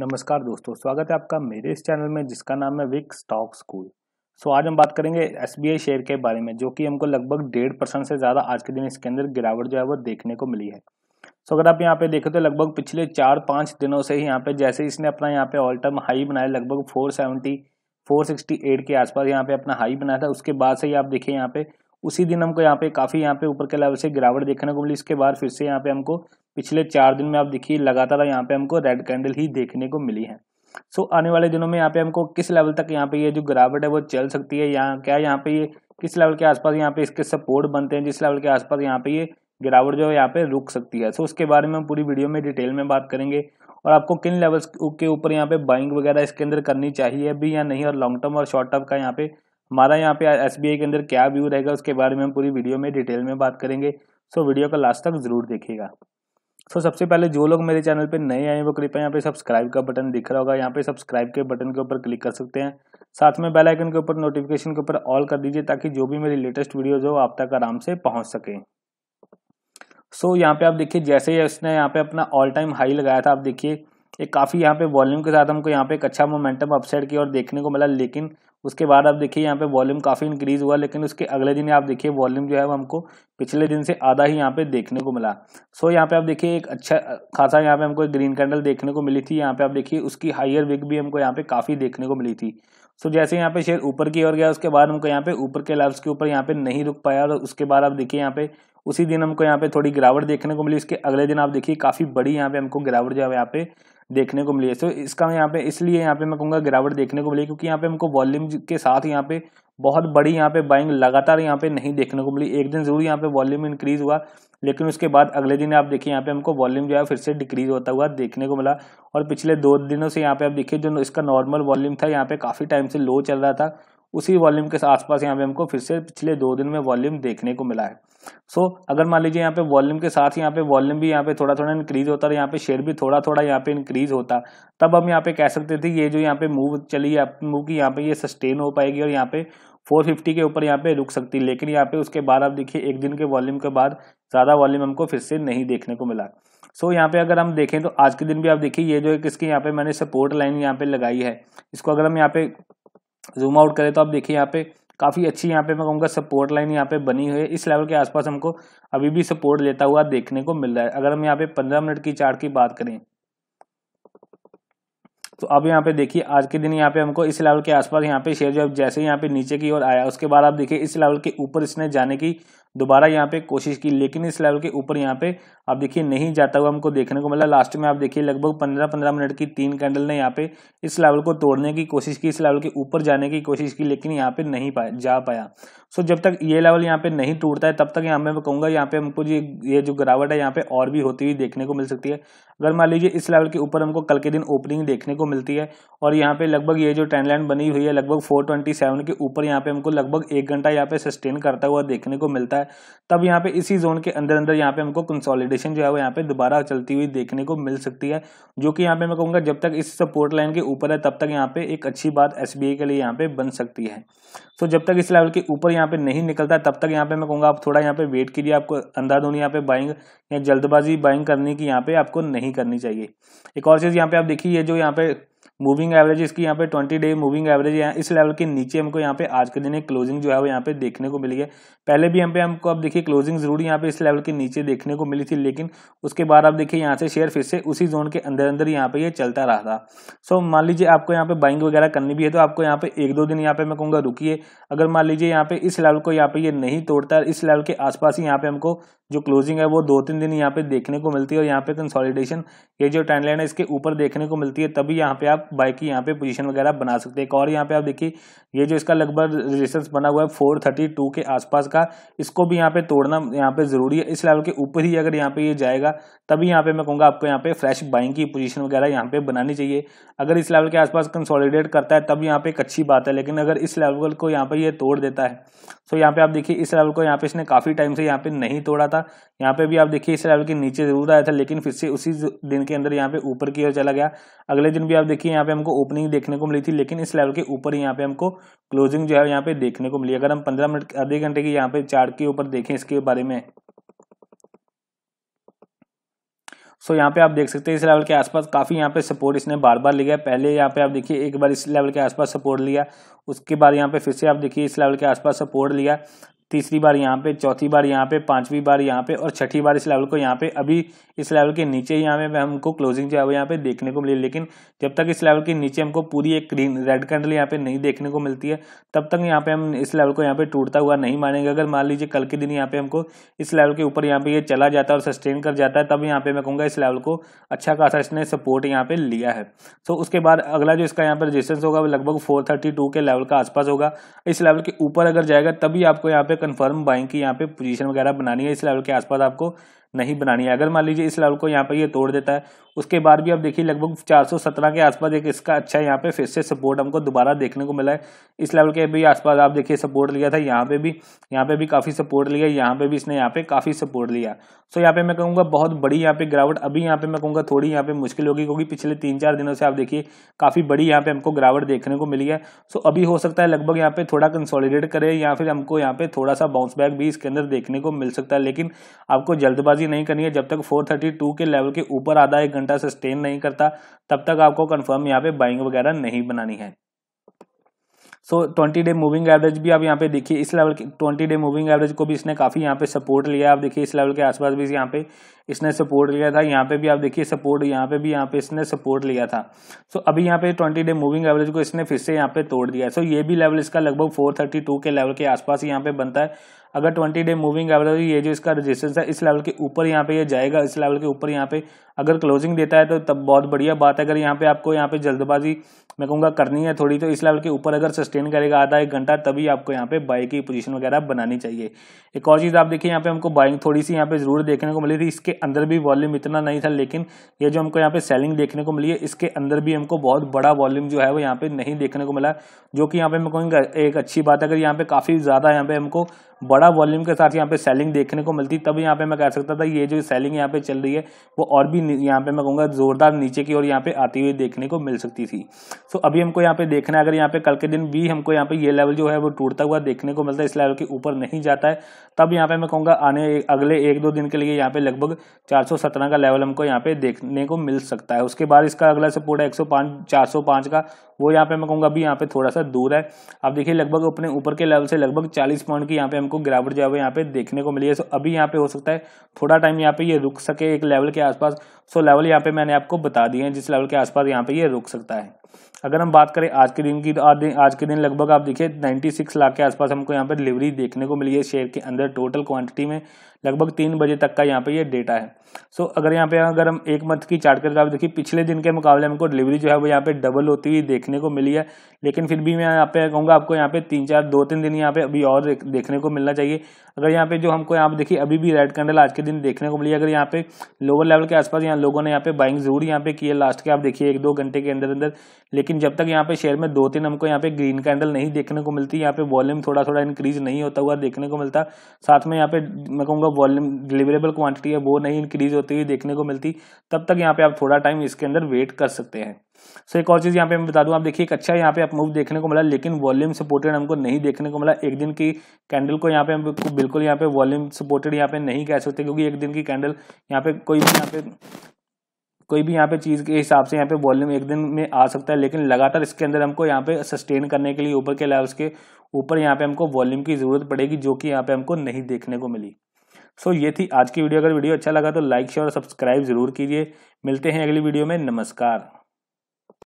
नमस्कार दोस्तों स्वागत है आपका मेरे इस चैनल में जिसका नाम है विक स्टॉक स्कूल सो आज हम बात करेंगे एस शेयर के बारे में जो कि हमको लगभग डेढ़ परसेंट से ज़्यादा आज के दिन इसके अंदर गिरावट जो है वो देखने को मिली है सो अगर आप यहाँ पे देखें तो लगभग पिछले चार पाँच दिनों से ही यहाँ पे जैसे इसने अपना यहाँ पे ऑल टर्म हाई बनाया लगभग four seventy four sixty eight के आसपास यहाँ पे अपना हाई बनाया था उसके बाद से ही आप देखिए यहाँ पे उसी दिन हमको यहाँ पे काफ़ी यहाँ पे ऊपर के लेवल से गिरावट देखने को मिली इसके बाद फिर से यहाँ पे हमको पिछले चार दिन में आप देखिए लगातार यहाँ पे हमको रेड कैंडल ही देखने को मिली है सो so, आने वाले दिनों में यहाँ पे हमको किस लेवल तक यहाँ पे ये यह जो गिरावट है वो चल सकती है यहाँ क्या यहाँ पे ये यह, किस लेवल के आसपास यहाँ पे इसके सपोर्ट बनते हैं जिस लेवल के आसपास यहाँ पे ये यह गिरावट जो है यहाँ पे रुक सकती है सो so, उसके बारे में हम पूरी वीडियो में डिटेल में बात करेंगे और आपको किन लेवल्स के ऊपर यहाँ पे बाइंग वगैरह इसके अंदर करनी चाहिए भी या नहीं और लॉन्ग टर्म और शॉर्ट टर्म का यहाँ पे हमारा यहाँ पे एस के अंदर क्या व्यू रहेगा उसके बारे में हम पूरी वीडियो में डिटेल में बात करेंगे सो वीडियो का लास्ट तक जरूर देखिएगा सो सबसे पहले जो लोग मेरे चैनल पर नए आए वो कृपया यहाँ पे सब्सक्राइब का बटन दिख रहा होगा यहाँ पे सब्सक्राइब के बटन के ऊपर क्लिक कर सकते हैं साथ में बेल आइकन के ऊपर नोटिफिकेशन के ऊपर ऑल कर दीजिए ताकि जो भी मेरी लेटेस्ट वीडियोज हो आप तक आराम से पहुंच सके सो so, यहाँ पे आप देखिए जैसे ही उसने यहाँ पे अपना ऑल टाइम हाई लगाया था आप देखिए एक काफ़ी यहाँ पे वॉल्यूम के साथ हमको यहाँ पे एक अच्छा मोमेंटम अपसाइड की और देखने को मिला लेकिन उसके बाद आप देखिए यहाँ पे वॉल्यूम काफ़ी इंक्रीज़ हुआ लेकिन उसके अगले दिन आप देखिए वॉल्यूम जो है वो हमको पिछले दिन से आधा ही यहाँ पे देखने को मिला सो so, यहाँ पे आप देखिए एक अच्छा खासा यहाँ पे हमको एक ग्रीन कैंडल देखने को मिली थी यहाँ पे आप देखिए उसकी हायर विक भी हमको यहाँ पे काफ़ी देखने को मिली थी सो so, जैसे यहाँ पे शेयर ऊपर की ओर गया उसके बाद हमको यहाँ पे ऊपर के लेवल्स के ऊपर यहाँ पे नहीं रुक पाया और उसके बाद आप देखिए यहाँ पे उसी दिन हमको यहाँ पे थोड़ी गिरावट देखने को मिली इसके अगले दिन आप देखिए काफ़ी बड़ी यहाँ पे हमको गिरावट जो है यहाँ पे देखने को मिली है तो इसका यहाँ पे इसलिए यहाँ पे मैं कहूँगा गिरावट देखने को मिली क्योंकि यहाँ पे हमको वॉल्यूम के साथ यहाँ पे बहुत बड़ी यहाँ पे बाइंग लगातार यहाँ पे नहीं देखने को मिली एक दिन जरूर यहाँ पे वॉल्यूम इंक्रीज हुआ लेकिन उसके बाद अगले दिन आप देखिए यहाँ पे हमको वॉल्यूम जो है फिर से डिक्रीज होता हुआ देखने को मिला और पिछले दो दिनों से यहाँ पे आप देखिए जो इसका नॉर्मल वॉल्यूम था यहाँ पे काफ़ी टाइम से लो चल रहा था उसी वॉल्यूम के आसपास यहाँ पे हमको फिर से पिछले दो दिन में वॉल्यूम देखने को मिला है सो so, अगर मान लीजिए यहाँ पे वॉल्यूम के साथ यहाँ पे वॉल्यूम भी यहाँ पे थोड़ा थोड़ा इंक्रीज होता है यहाँ पे शेयर भी थोड़ा थोड़ा यहाँ पे इंक्रीज होता तब हम यहाँ पे कह सकते थे ये जो यहाँ पे मूव चली मूव की यहाँ पे ये सस्टेन हो पाएगी और यहाँ पे 450 के ऊपर यहाँ पे रुक सकती लेकिन यहाँ पे उसके बाद आप देखिए एक दिन के वॉल्यूम के बाद ज़्यादा वॉल्यूम हमको फिर से नहीं देखने को मिला सो so, यहाँ पे अगर हम देखें तो आज के दिन भी आप देखिए ये जो है किसकी यहाँ पे मैंने सपोर्ट लाइन यहाँ पे लगाई है इसको अगर हम यहाँ पे जूम आउट करें तो आप देखिए यहाँ पे काफ़ी अच्छी यहाँ पे मैं कहूँगा सपोर्ट लाइन यहाँ पे बनी हुई है इस लेवल के आसपास हमको अभी भी सपोर्ट लेता हुआ देखने को मिल रहा है अगर हम यहाँ पे पंद्रह मिनट की चार्ट की बात करें तो अब यहाँ पे देखिए आज के दिन यहाँ पे हमको इस लेवल के आसपास यहाँ पे शेयर जो है जैसे यहाँ पे नीचे की ओर आया उसके बाद आप देखिए इस लेवल के ऊपर इसने जाने की दोबारा यहाँ पे कोशिश की लेकिन इस लेवल के ऊपर यहाँ पे आप देखिए नहीं जाता हुआ हमको देखने को मिला लास्ट में आप देखिए लगभग पंद्रह पंद्रह मिनट की तीन कैंडल ने यहाँ पे इस लेवल को तोड़ने की कोशिश की इस लेवल के ऊपर जाने की कोशिश की लेकिन यहाँ पे नहीं पाया जा पाया सो जब तक ये लेवल यहाँ पे नहीं टूटता है तब तक यहाँ पे मैं कहूँगा यहाँ पे हमको जी ये जो गिरावट है यहाँ पे और भी होती हुई देखने को मिल सकती है अगर मान लीजिए इस लेवल के ऊपर हमको कल के दिन ओपनिंग देखने को मिलती है और यहाँ पे लगभग ये जो ट्रेंड लाइन बनी हुई है लगभग 427 के ऊपर यहाँ पे हमको लगभग एक घंटा यहाँ पे सस्टेन करता हुआ देखने को मिलता है तब यहाँ पे इसी जोन के अंदर अंदर यहाँ पे हमको कंसोलिडेशन जो है वो यहाँ पे दोबारा चलती हुई देखने को मिल सकती है जो कि यहाँ पे मैं कहूँगा जब तक इस सपोर्ट लाइन के ऊपर है तब तक यहाँ पे एक अच्छी बात एस के लिए यहाँ पे बन सकती है तो जब तक इस लेवल के ऊपर यहाँ यहाँ पे नहीं निकलता है तब तक यहाँ पे मैं कहूँगा आप थोड़ा यहाँ पे वेट कीजिए आपको अंधाधुंध यहाँ पे बाइंग या जल्दबाजी बाइंग करने की यहाँ पे आपको नहीं करनी चाहिए एक और चीज़ यहाँ पे आप देखिए ये जो यहाँ पे मूविंग एवरेज इसकी यहाँ पे ट्वेंटी डे मूविंग एवरेज इस लेवल के नीचे हमको यहाँ पे आज के दिन एक क्लोजिंग जो है वो यहाँ पे देखने को मिली है पहले भी यहाँ पे हमको अब देखिए क्लोजिंग जरूर यहाँ पे इस लेवल के नीचे देखने को मिली थी लेकिन उसके बाद आप देखिए यहाँ से शेयर फिर से उसी जोन के अंदर अंदर यहाँ पे ये यह चलता रहा था सो so, मान लीजिए आपको यहाँ पे बाइंग वगैरह करनी भी है तो आपको यहाँ पे एक दो दिन यहाँ पे मैं कहूँगा रुकी अगर मान लीजिए यहाँ पे इस लेवल को यहाँ पे ये नहीं तोड़ता इस लेवल के आसपास ही यहाँ पे हमको जो क्लोजिंग है वो दो तीन दिन यहाँ पे देखने को मिलती है और यहाँ पे कंसोलिडेशन ये जो ट्रेंड लाइन है इसके ऊपर देखने को मिलती है तभी यहाँ पे आप बाइक की यहाँ पे पोजीशन वगैरह बना सकते हैं एक और यहाँ पे आप देखिए ये जो इसका लगभग रेजिस्टेंस बना हुआ है फोर थर्टी टू के आसपास का इसको भी यहाँ पे तोड़ना यहाँ पे जरूरी है इस लेवल के ऊपर ही अगर यहाँ पे ये यह जाएगा तभी यहाँ पे मैं कहूँगा आपको यहाँ पे फ्रेश बाइंग की पोजीशन वगैरह यहाँ पे बनानी चाहिए अगर इस लेवल के आसपास कंसोलिडेट करता है तब यहाँ पे एक अच्छी बात है लेकिन अगर इस लेवल को यहाँ पे ये तोड़ देता है तो यहाँ पे आप देखिए इस लेवल को यहाँ पे इसने काफ़ी टाइम से यहाँ पे नहीं तोड़ा था था यहाँ पे भी आप देखिए इस लेवल के नीचे जरूर आया था लेकिन फिर से उसी दिन के अंदर यहाँ पे ऊपर की ओर चला गया अगले दिन भी आप देखिए यहाँ पे हमको ओपनिंग देखने को मिली थी लेकिन इस लेवल के ऊपर यहाँ पे हमको क्लोजिंग जो है यहाँ पे देखने को मिली अगर हम पंद्रह मिनट आधे घंटे की यहाँ पे चार्ट के ऊपर देखें इसके बारे में सो so, यहाँ पे आप देख सकते हैं इस लेवल के आसपास काफ़ी यहाँ पे सपोर्ट इसने बार बार लिया पहले यहाँ पे आप देखिए एक बार इस लेवल के आसपास सपोर्ट लिया उसके बाद यहाँ पे फिर से आप देखिए इस लेवल के आसपास सपोर्ट लिया तीसरी बार यहाँ पे चौथी बार यहाँ पे पांचवी बार यहाँ पे और छठी बार इस लेवल को यहाँ पे अभी इस लेवल के नीचे ही यहाँ पे हमको क्लोजिंग जो है वो यहाँ पे देखने को मिली लेकिन जब तक इस लेवल के नीचे हमको पूरी एक ग्रीन रेड कैंडल यहाँ पे नहीं देखने को मिलती है तब तक यहाँ पे हम इस लेवल को यहाँ पे टूटता हुआ नहीं मानेंगे अगर मान लीजिए कल के दिन यहाँ पे हमको इस लेवल के ऊपर यहाँ पे ये चला जाता है और सस्टेन कर जाता है तब यहाँ पे मैं कहूँगा इस लेवल को अच्छा खासा इसने सपोर्ट यहाँ पे लिया है सो उसके बाद अगला जो इसका यहाँ पे रजिस्टेंस होगा वो लगभग फोर के लेवल का आसपास होगा इस लेवल के ऊपर अगर जाएगा तभी आपको यहाँ पे कंफर्म बाइंग की यहाँ पे पोजीशन वगैरह बनानी है इस लेवल के आसपास आपको नहीं बनानी है अगर मान लीजिए इस लेवल को यहाँ पर ये यह तोड़ देता है उसके बाद भी आप देखिए लगभग 417 के आसपास एक इसका अच्छा यहाँ पे फिर से सपोर्ट हमको दोबारा देखने को मिला है इस लेवल के भी आसपास आप देखिए सपोर्ट लिया था यहाँ पे भी यहाँ पे भी काफ़ी सपोर्ट लिया यहाँ पे भी इसने यहाँ पे काफ़ी सपोर्ट लिया सो यहाँ पे मैं कहूँगा बहुत बड़ी यहाँ पे गिरावट अभी यहाँ पे मैं कहूँगा थोड़ी यहाँ पे मुश्किल होगी क्योंकि पिछले तीन चार दिनों से आप देखिए काफ़ी बड़ी यहाँ पे हमको गिरावट देखने को मिली है सो अभी हो सकता है लगभग यहाँ पे थोड़ा कंसोलिडेट करे या फिर हमको यहाँ पे थोड़ा सा बाउंस बैक भी इसके अंदर देखने को मिल सकता है लेकिन आपको जल्दबाजी जल्दबाजी नहीं करनी है जब तक 432 के लेवल के ऊपर आधा एक घंटा सस्टेन नहीं करता तब तक आपको कंफर्म यहाँ पे बाइंग वगैरह नहीं बनानी है so twenty day moving average भी आप यहाँ पे देखिए इस लेवल के ट्वेंटी डे मूविंग एवरेज को भी इसने काफ़ी यहाँ पे सपोर्ट लिया आप देखिए इस लेवल के आसपास भी यहाँ पे इसने सपोर्ट लिया था यहाँ पे भी आप देखिए सपोर्ट यहाँ पे भी यहाँ पे इसने सपोर्ट लिया था सो so, अभी यहाँ पे ट्वेंटी डे मूविंग एवरेज को इसने फिर से यहाँ पे तोड़ दिया सो so, ये भी लेवल इसका लगभग फोर थर्टी टू के लेवल के आसपास यहाँ पे बनता है अगर ट्वेंटी डे मूविंग एवरेज ये जो इसका रजिस्टेंस है इस लेवल के ऊपर यहाँ पे ये जाएगा इस लेवल के ऊपर यहाँ पे अगर क्लोजिंग देता है तो तब बहुत बढ़िया बात है अगर यहाँ पे आपको यहाँ पे जल्दबाजी मैं कहूँगा करनी है थोड़ी तो इस लेवल के ऊपर अगर सस्टेन करेगा आधा एक घंटा तभी आपको यहाँ पे बाई की पोजिशन वगैरह बनानी चाहिए एक और चीज़ आप देखिए यहाँ पे हमको बाइंग थोड़ी सी यहाँ पे जरूर देखने को मिली थी इसके अंदर भी वॉल्यूम इतना नहीं था लेकिन ये जो हमको यहाँ पे सेलिंग देखने को मिली है इसके अंदर भी हमको बहुत बड़ा वॉल्यूम जो है वो यहाँ पे नहीं देखने को मिला जो कि यहाँ पे मैं कहूँगा एक अच्छी बात है अगर यहाँ पे काफ़ी ज़्यादा यहाँ पे हमको बड़ा वॉल्यूम के साथ यहाँ पे सेलिंग देखने को मिलती तब यहाँ पे मैं कह सकता था ये जो सेलिंग यहाँ पे चल रही है वो और भी यहाँ पे मैं कहूँगा जोरदार नीचे की ओर यहाँ पे आती हुई देखने को मिल सकती थी सो so, अभी हमको यहाँ पे देखना है अगर यहाँ पे कल के दिन भी हमको यहाँ पे ये लेवल जो है वो टूटता हुआ देखने को मिलता है इस लेवल के ऊपर नहीं जाता है तब यहाँ पे मैं कहूँगा आने अगले एक दो दिन के लिए यहाँ पे लगभग चार का लेवल हमको यहाँ पे देखने को मिल सकता है उसके बाद इसका अगला सपोर्ट है एक सौ का वो यहाँ पे मैं कहूँगा अभी यहाँ पे थोड़ा सा दूर है आप देखिए लगभग अपने ऊपर के लेवल से लगभग चालीस पॉइंट की यहाँ पे हमको गिरावट जो है यहाँ पे देखने को मिली है सो अभी यहाँ पे हो सकता है थोड़ा टाइम यहाँ पे ये रुक सके एक लेवल के आसपास सो लेवल यहाँ पे मैंने आपको बता दिए हैं जिस लेवल के आसपास यहाँ पे ये रुक सकता है अगर हम बात करें आज के दिन की तो आज के दिन लगभग आप देखिए 96 लाख के आसपास हमको यहाँ पर डिलीवरी देखने को मिली है शेयर के अंदर टोटल क्वांटिटी में लगभग तीन बजे तक का यहाँ पे ये यह डेटा है सो so, अगर यहाँ पे अगर हम एक मंथ की चार्ट करके आप देखिए पिछले दिन के मुकाबले हमको डिलीवरी जो है वो यहाँ पे डबल होती हुई देखने को मिली है लेकिन फिर भी मैं यहाँ पे कहूँगा आपको यहाँ पे तीन चार दो तीन दिन यहाँ पे अभी और देखने को मिलना चाहिए अगर यहाँ पे जो हमको यहाँ पे देखिए अभी भी रेड कैंडल आज के दिन देखने को मिली अगर यहाँ पे लोअर लेवल के आसपास यहाँ लोगों ने यहाँ पे बाइंग जरूर यहाँ पे की है लास्ट के आप देखिए एक दो घंटे के अंदर अंदर लेकिन लेकिन जब तक यहाँ पे शेयर में दो तीन हमको यहाँ पे ग्रीन कैंडल नहीं देखने को मिलती यहाँ पे वॉल्यूम थोड़ा थोड़ा इंक्रीज नहीं होता हुआ देखने को मिलता साथ में यहाँ पे मैं कहूँगा वॉल्यूम डिलीवरेबल क्वांटिटी है वो नहीं इंक्रीज होती हुई देखने को मिलती तब तक यहाँ पे आप थोड़ा टाइम इसके अंदर वेट कर सकते हैं सो so, एक और चीज़ यहाँ पे मैं बता दूँ आप देखिए एक अच्छा यहाँ पे आप मूव देखने को मिला लेकिन वॉल्यूम सपोर्टेड हमको नहीं देखने को मिला एक दिन की कैंडल को यहाँ पे बिल्कुल यहाँ पे वॉल्यूम सपोर्टेड यहाँ पे नहीं कह सकते क्योंकि एक दिन की कैंडल यहाँ पे कोई यहाँ पे कोई भी यहाँ पे चीज़ के हिसाब से यहाँ पे वॉल्यूम एक दिन में आ सकता है लेकिन लगातार इसके अंदर हमको यहाँ पे सस्टेन करने के लिए ऊपर के लेवल्स के ऊपर यहाँ पे हमको वॉल्यूम की ज़रूरत पड़ेगी जो कि यहाँ पे हमको नहीं देखने को मिली सो ये थी आज की वीडियो अगर वीडियो अच्छा लगा तो लाइक शेयर और सब्सक्राइब जरूर कीजिए मिलते हैं अगली वीडियो में नमस्कार